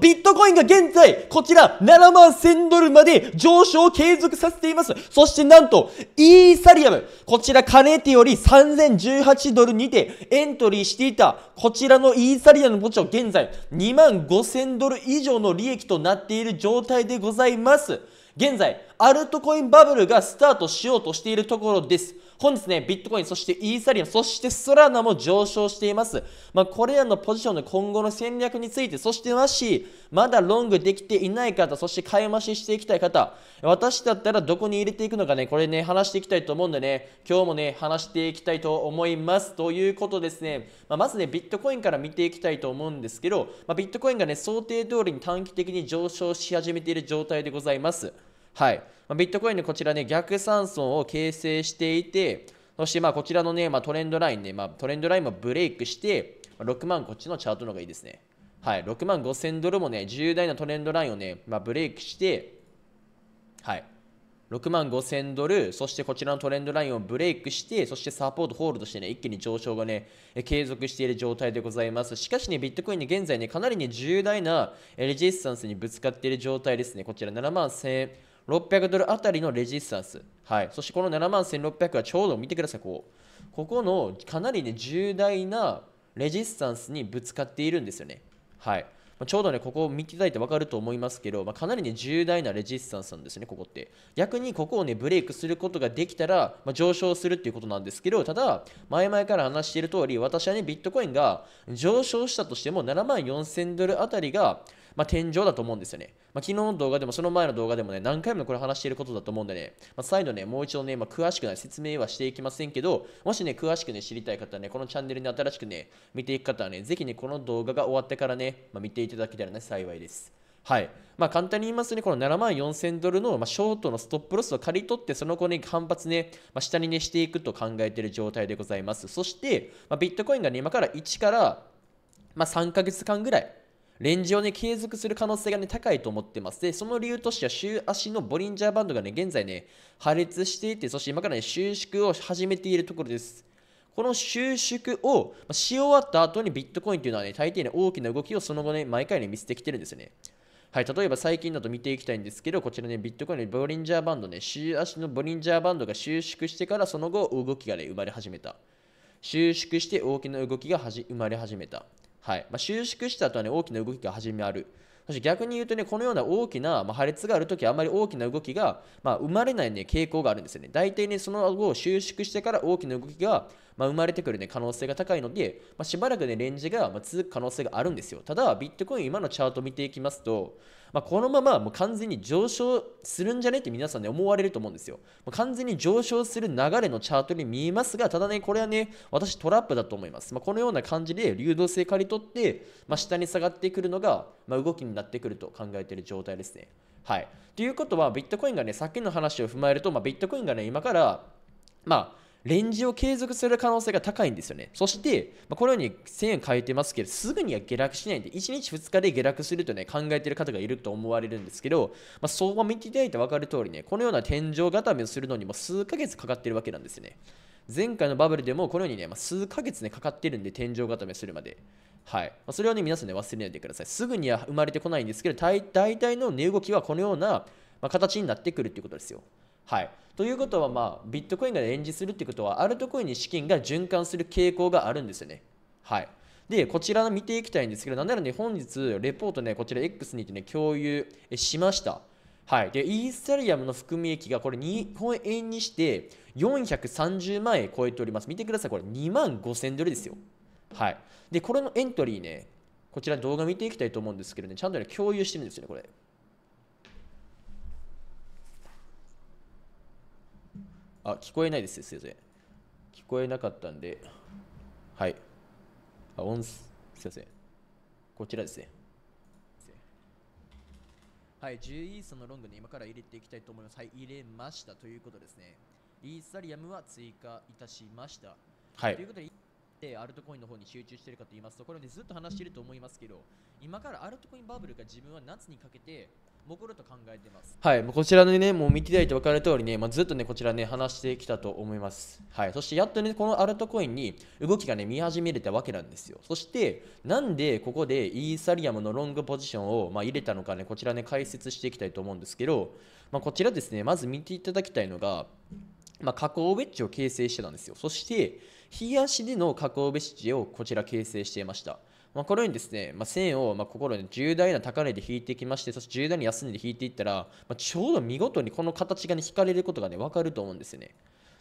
ビットコインが現在、こちら7万1000ドルまで上昇を継続させています。そしてなんと、イーサリアム、こちらかねてより3018ドルにてエントリーしていた、こちらのイーサリアム墓地ジ現在2万5000ドル以上の利益となっている状態でございます。現在、アルトコインバブルがスタートしようとしているところです。本日ね、ビットコイン、そしてイーサリアム、そしてソラナも上昇しています。まあ、これらのポジションの今後の戦略について、そしてもし、まだロングできていない方、そして買い増ししていきたい方、私だったらどこに入れていくのかね、これね、話していきたいと思うんでね、今日もね、話していきたいと思います。ということですね、まあ、まずね、ビットコインから見ていきたいと思うんですけど、まあ、ビットコインがね、想定通りに短期的に上昇し始めている状態でございます。はい。ビットコインでこちらね、逆三尊を形成していて、そしてまあこちらのね、まあ、トレンドラインね、まあ、トレンドラインもブレイクして、6万こっちのチャートの方がいいですね。はい、6万5000ドルもね、重大なトレンドラインをね、まあ、ブレイクして、はい、6万5000ドル、そしてこちらのトレンドラインをブレイクして、そしてサポートホールとしてね、一気に上昇がね、継続している状態でございます。しかしね、ビットコインね、現在ね、かなりね、重大なレジスタンスにぶつかっている状態ですね。こちら7万1000 600ドルあたりのレジスタンス、はい、そしてこの7万1600はちょうど見てくださいこうここのかなり、ね、重大なレジスタンスにぶつかっているんですよね、はいまあ、ちょうど、ね、ここを見ていただいて分かると思いますけど、まあ、かなり、ね、重大なレジスタンスなんですね、ここって逆にここを、ね、ブレイクすることができたら、まあ、上昇するっていうことなんですけどただ、前々から話している通り私は、ね、ビットコインが上昇したとしても7万4000ドルあたりが、まあ、天井だと思うんですよね。まあ、昨日の動画でもその前の動画でもね、何回もこれ話していることだと思うんでね、まあ、再度ね、もう一度ね、まあ、詳しくな説明はしていきませんけど、もしね、詳しくね、知りたい方はね、このチャンネルに新しくね、見ていく方はね、ぜひね、この動画が終わってからね、まあ、見ていただけたらね、幸いです。はい。まあ、簡単に言いますとね、この7万4000ドルの、まショートのストップロスを刈り取って、その後に反発ね、まあ、下にね、していくと考えている状態でございます。そして、まあ、ビットコインがね、今から1から、ま3ヶ月間ぐらい、レンジをね、継続する可能性がね、高いと思ってます。で、その理由としては、週足のボリンジャーバンドがね、現在ね、破裂していて、そして今からね、収縮を始めているところです。この収縮をし終わった後にビットコインというのはね、大抵ね、大きな動きをその後ね、毎回ね、見せてきてるんですよね。はい、例えば最近だと見ていきたいんですけど、こちらね、ビットコインのボリンジャーバンドね、週足のボリンジャーバンドが収縮してから、その後、動きがね、生まれ始めた。収縮して大きな動きが生まれ始めた。はいまあ、収縮した後は、ね、大きな動きが始まる。そして逆に言うとね、このような大きな、まあ、破裂があるとき、あまり大きな動きが、まあ、生まれない、ね、傾向があるんですよね。大体ね、その後収縮してから大きな動きが、まあ、生まれてくる、ね、可能性が高いので、まあ、しばらくね、レンジが、まあ、続く可能性があるんですよ。ただ、ビットコイン今のチャートを見ていきますと、まあ、このままもう完全に上昇するんじゃねって皆さんね思われると思うんですよ完全に上昇する流れのチャートに見えますがただねこれはね私トラップだと思います、まあ、このような感じで流動性刈り取って、まあ、下に下がってくるのが、ま動きになってくると考えている状態ですねはいということはビットコインがねさっきの話を踏まえると、まビットコインがね今からまあレンジを継続する可能性が高いんですよね。そして、まあ、このように1000円変えてますけど、すぐには下落しないんで、1日2日で下落するとね、考えてる方がいると思われるんですけど、まあ、見ていただいて分かる通りね、このような天井固めをするのにも数ヶ月かかってるわけなんですね。前回のバブルでもこのようにね、まあ、数ヶ月ね、かかってるんで、天井固めするまで。はい。まあ、それをね、皆さんね、忘れないでください。すぐには生まれてこないんですけど、大体の値動きはこのような、まあ、形になってくるっていうことですよ。はい、ということは、まあ、ビットコインが演じするってことはアルトコインに資金が循環する傾向があるんですよね。はい、でこちら見ていきたいんですけどなんならね本日レポートねこちら X にてね共有しました。はい、でイーサリアムの含み益がこれ日本円にして430万円超えております。見てください、これ2万5000ドルですよ。はい、でこれのエントリーね、こちら動画見ていきたいと思うんですけどね、ちゃんとね共有してるんですよね、これ。あ、聞こえないです先生。聞こえなかったんで、はい。あ、音、先生。こちらですね。はい、10イーサのロングに今から入れていきたいと思います。はい、入れましたということですね。イーサリアムは追加いたしました。はい。ということで、っアルトコインの方に集中しているかと言いますとこれねずっと話していると思いますけど今からアルトコインバブルが自分は夏にかけてもると考えてますはいこちらのねもう見ていただいて分かる通りね、まあ、ずっとねこちらね話してきたと思いますはいそしてやっとねこのアルトコインに動きがね見始めれたわけなんですよそしてなんでここでイーサリアムのロングポジションを、まあ、入れたのかねこちらね解説していきたいと思うんですけど、まあ、こちらですねまず見ていただきたいのがまあ、加工ウェッジを形成してたんですよそして足での加工ベシをこちら形成していました。まあ、このようにですね、まあ、線をま心に重大な高値で引いていきまして、そして重大に安値で引いていったら、まあ、ちょうど見事にこの形が、ね、引かれることが、ね、分かると思うんですよね。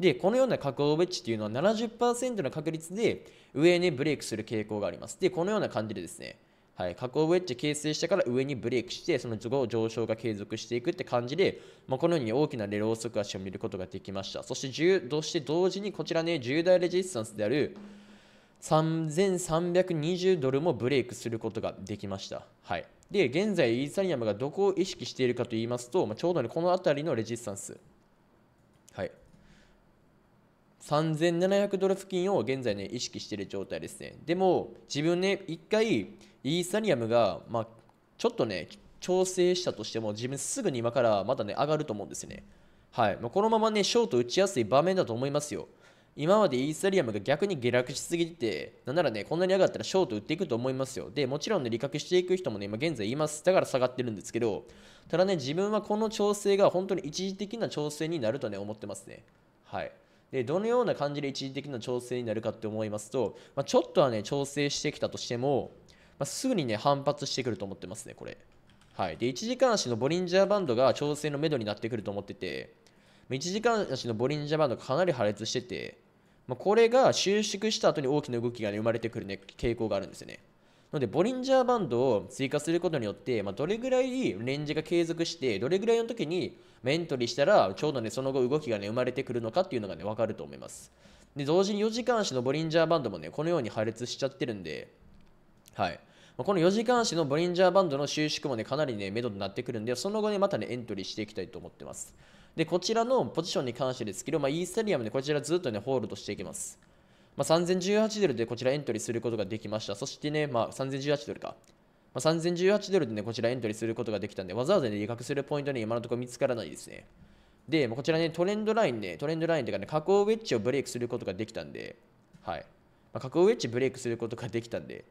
で、このような加工ベッジというのは70%の確率で上に、ね、ブレイクする傾向があります。で、このような感じでですね、はい、下降ウェッジ形成してから上にブレイクしてその後上昇が継続していくって感じで、まあ、このように大きなレローク足を見ることができましたそしてそして同時にこちらね重大レジスタンスである3320ドルもブレイクすることができました、はい、で現在イーサリアムがどこを意識しているかといいますと、まあ、ちょうど、ね、この辺りのレジスタンス3700ドル付近を現在ね意識している状態ですねでも自分ね一回イーサリアムが、まあ、ちょっとね調整したとしても自分すぐに今からまだね上がると思うんですよねはいこのままねショート打ちやすい場面だと思いますよ今までイーサリアムが逆に下落しすぎて、なんならね、こんなに上がったらショート打っていくと思いますよ。で、もちろんね、利確していく人もね、今現在います。だから下がってるんですけど、ただね、自分はこの調整が本当に一時的な調整になるとね、思ってますね。はい。でどのような感じで一時的な調整になるかって思いますと、まあ、ちょっとはね調整してきたとしても、まあ、すぐにね反発してくると思ってますねこれはいで1時間足のボリンジャーバンドが調整のめどになってくると思ってて1時間足のボリンジャーバンドがかなり破裂してて、まあ、これが収縮した後に大きな動きが、ね、生まれてくる、ね、傾向があるんですよねので、ボリンジャーバンドを追加することによって、まあ、どれぐらいレンジが継続して、どれぐらいの時にエントリーしたら、ちょうどね、その後動きがね、生まれてくるのかっていうのがね、わかると思います。で、同時に4時間足のボリンジャーバンドもね、このように破裂しちゃってるんで、はい。この4時間足のボリンジャーバンドの収縮もね、かなりね、目処になってくるんで、その後ね、またね、エントリーしていきたいと思ってます。で、こちらのポジションに関してですけど、まあ、イーサリアムでこちらずっとね、ホールドしていきます。まあ、3018ドルでこちらエントリーすることができました。そしてね、まあ、3018ドルか。まあ、3018ドルでね、こちらエントリーすることができたんで、わざわざね、威嚇するポイントね、今のところ見つからないですね。で、こちらね、トレンドラインね、トレンドラインというかね、加工ウェッジをブレイクすることができたんで、はい。まあ、ウェッジブレイクすることができたんで、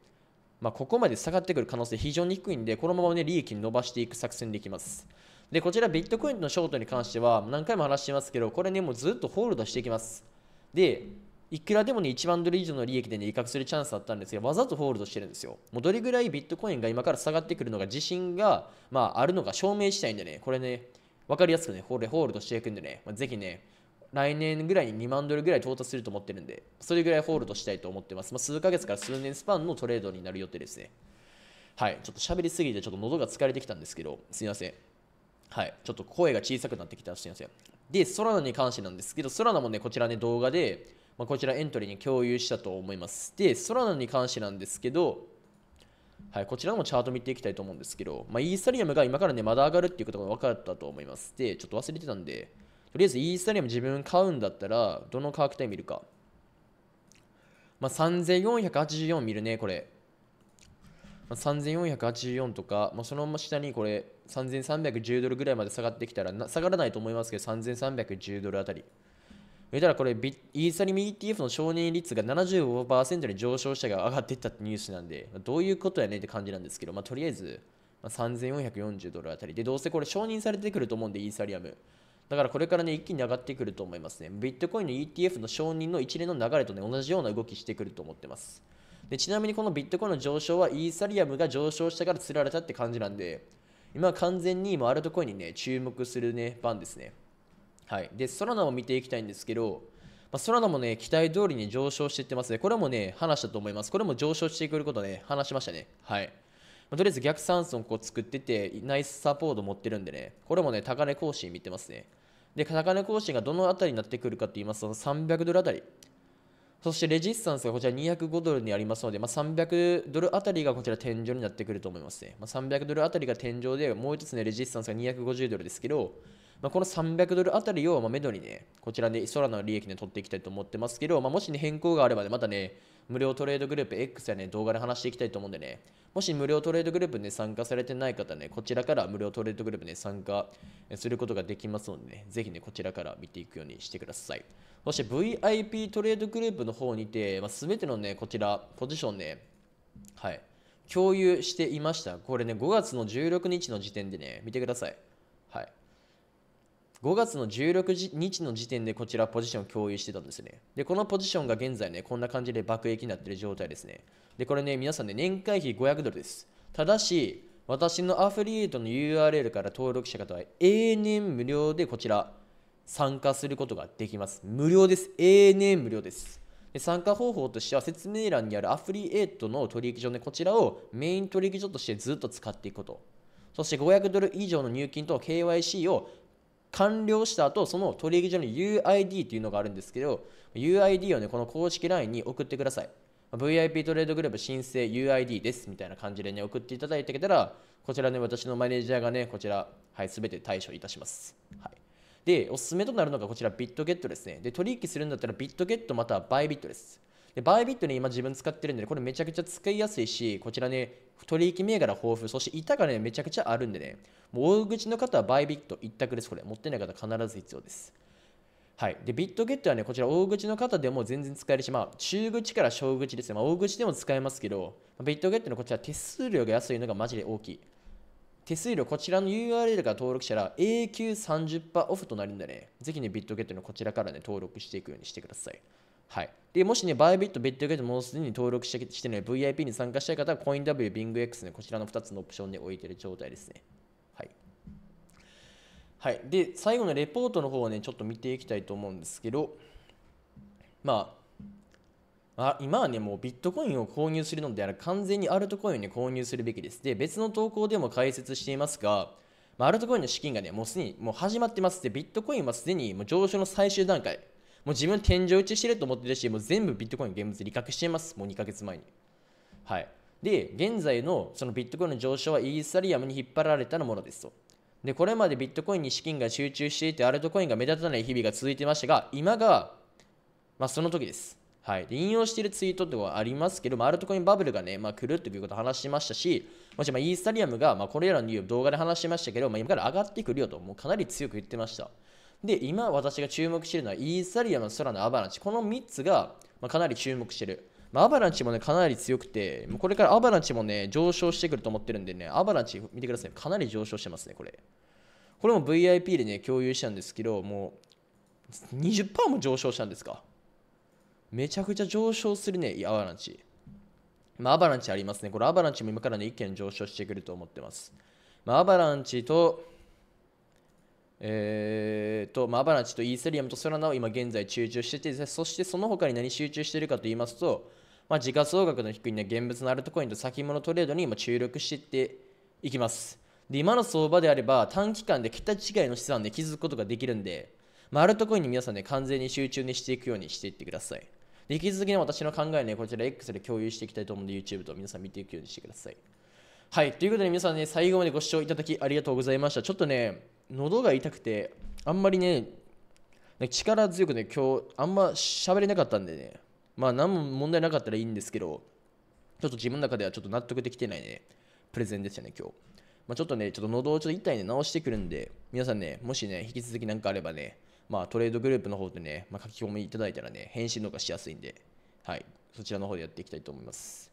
まあ、ここまで下がってくる可能性非常に低いんで、このままね、利益伸ばしていく作戦できます。で、こちらビットコインのショートに関しては、何回も話してますけど、これね、もうずっとホールドしていきます。で、いくらでもね、1万ドル以上の利益でね、威嚇するチャンスだったんですが、わざとホールドしてるんですよ。もうどれぐらいビットコインが今から下がってくるのが自信が、まあ、あるのか証明したいんでね、これね、分かりやすくね、ホールドしていくんでね、まあ、ぜひね、来年ぐらいに2万ドルぐらい到達すると思ってるんで、それぐらいホールドしたいと思ってます。まあ、数ヶ月から数年スパンのトレードになる予定ですね。はい、ちょっと喋りすぎて、ちょっと喉が疲れてきたんですけど、すいません。はい、ちょっと声が小さくなってきたらすいません。で、ソラナに関してなんですけど、ソラナもね、こちらね、動画で、まあ、こちらエントリーに共有したと思います。で、ソラナに関してなんですけど、はい、こちらもチャート見ていきたいと思うんですけど、まあ、イーサリアムが今からね、まだ上がるっていうことが分かったと思います。で、ちょっと忘れてたんで、とりあえずイーサリアム自分買うんだったら、どの価格帯見るか。まあ、3484見るね、これ。まあ、3484とか、まあ、その下にこれ3310ドルぐらいまで下がってきたら下がらないと思いますけど3310ドルあたり言ったらこれビ、イーサリム ETF の承認率が75%に上昇したが上がっていったってニュースなんで、どういうことやねんって感じなんですけど、まあ、とりあえず、まあ、3440ドルあたりで、どうせこれ承認されてくると思うんで、イーサリアム。だからこれからね、一気に上がってくると思いますね。ビットコインの ETF の承認の一連の流れとね、同じような動きしてくると思ってます。でちなみにこのビットコインの上昇はイーサリアムが上昇したから釣られたって感じなんで、今は完全にワアルトコインにね、注目するね、番ですね。はい、でラナも見ていきたいんですけど、まあ、ラナもね期待通りに上昇していってますねこれもね話したと思いますこれも上昇してくることね話しましたねはい、まあ、とりあえず逆三尊こう作っててナイスサポート持ってるんでねこれもね高値更新見てますねで高値更新がどのあたりになってくるかって言いますと300ドルあたりそしてレジスタンスがこちら205ドルにありますので、まあ、300ドルあたりがこちら天井になってくると思いますね。まあ、300ドルあたりが天井で、もう一つね、レジスタンスが250ドルですけど、まあ、この300ドルあたりを、まあ、めにね、こちらで、ね、空の利益ね、取っていきたいと思ってますけど、まあ、もしね、変更があればね、またね、無料トレードグループ X やね、動画で話していきたいと思うんでね、もし無料トレードグループに、ね、参加されてない方ね、こちらから無料トレードグループに、ね、参加することができますのでね、ぜひね、こちらから見ていくようにしてください。そして VIP トレードグループの方にて、まあ、全てのね、こちら、ポジションね、はい、共有していました。これね、5月の16日の時点でね、見てください。5月の16日の時点でこちらポジションを共有してたんですね。で、このポジションが現在ね、こんな感じで爆撃になってる状態ですね。で、これね、皆さんね、年会費500ドルです。ただし、私のアフリエイトの URL から登録した方は永年無料でこちら参加することができます。無料です。永年無料です。で参加方法としては説明欄にあるアフリエイトの取引所で、こちらをメイン取引所としてずっと使っていくこと。そして500ドル以上の入金と KYC を完了した後、その取引所に UID というのがあるんですけど、UID をね、この公式 LINE に送ってください。VIP トレードグループ申請 UID ですみたいな感じでね、送っていただいてきたら、こちらね、私のマネージャーがね、こちら、はい、すべて対処いたします。はい。で、おすすめとなるのがこちら、ビットゲットですね。で、取引するんだったら、ビットゲットまたはバイビットです。でバイビットね、今自分使ってるんで、ね、これめちゃくちゃ使いやすいし、こちらね、取引銘柄豊富、そして板がね、めちゃくちゃあるんでね、もう大口の方はバイビット一択です、これ。持ってない方必ず必要です。はい、でビットゲットはねこちら大口の方でも全然使えるし、まあ、中口から小口ですね、まあ、大口でも使えますけど、ビットゲットのこちら手数料が安いのがマジで大きい手数料こちらの URL から登録したら永久30%オフとなるんでねぜひねビットゲットのこちらからね登録していくようにしてくださいはい、でもしね、バイビット、別ッゲト、もうすでに登録してしてね、VIP に参加したい方は、コイン W、ビング X ね、こちらの2つのオプションで置いてる状態ですね。はい。はい、で、最後のレポートの方をね、ちょっと見ていきたいと思うんですけど、まあ、あ今はね、もうビットコインを購入するのであれば、完全にアルトコインを、ね、購入するべきです。で、別の投稿でも解説していますが、まあ、アルトコインの資金がね、もうすでにもう始まってます。で、ビットコインはすでにもう上昇の最終段階。う自分天井打ちしてると思ってるしもう全部ビットコイン現物利確してますもう2ヶ月前にはいで現在のそのビットコインの上昇はイーサリアムに引っ張られたのものですとでこれまでビットコインに資金が集中していてアルトコインが目立たない日々が続いてましたが今が、まあ、その時ですはい、で引用しているツイートとかありますけど、まあ、アルトコインバブルがね、まあ、来るということを話しましたし、もしろんイーサリアムが、まあ、これらの動画で話しましたけど、まあ、今から上がってくるよと、もうかなり強く言ってました。で今私が注目しているのはイーサリアの空のアバランチこの3つが、まかなり注目しているまアバランチもね、かなり強くて、これからアバランチもね、上昇してくると思ってるんでね、アバランチ見てください。かなり上昇してますね、これ。これも VIP でね、共有したんですけど、もう20%も上昇したんですか。めちゃくちゃ上昇するね、アバランチ。まあ、アバランチありますね。これアバランチも今からね、一件上昇してくると思ってます。まあ、アバランチと、えーとまあ、アバランチとイーサリアムとソラナを今現在集中しててそしてその他に何集中しているかと言いますと、まあ、時価総額の低い、ね、現物のアルトコインと先物トレードに今注力していっていきますで今の相場であれば短期間で桁違いの資産で築くことができるんで、まあ、アルトコインに皆さんね完全に集中にしていくようにしていってくださいで引き続きね私の考えねこちら X で共有していきたいと思うので YouTube と皆さん見ていくようにしてくださいはいということで皆さんね最後までご視聴いただきありがとうございましたちょっとね喉が痛くてあんまりね力強くね今日あんま喋れなかったんでねまあ何も問題なかったらいいんですけどちょっと自分の中ではちょっと納得できてないねプレゼンでしたね今日、まあ、ちょっとねちょっと喉をちょっと痛いね直してくるんで皆さんねもしね引き続き何かあればねまあトレードグループの方でね、まあ、書き込みいただいたらね返信の方がしやすいんではいそちらの方でやっていきたいと思います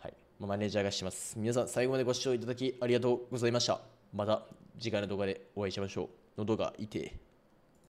はい、まあ、マネージャーがします皆さん最後までご視聴いただきありがとうございましたまた次回の動画でお会いしましょう。喉が痛い。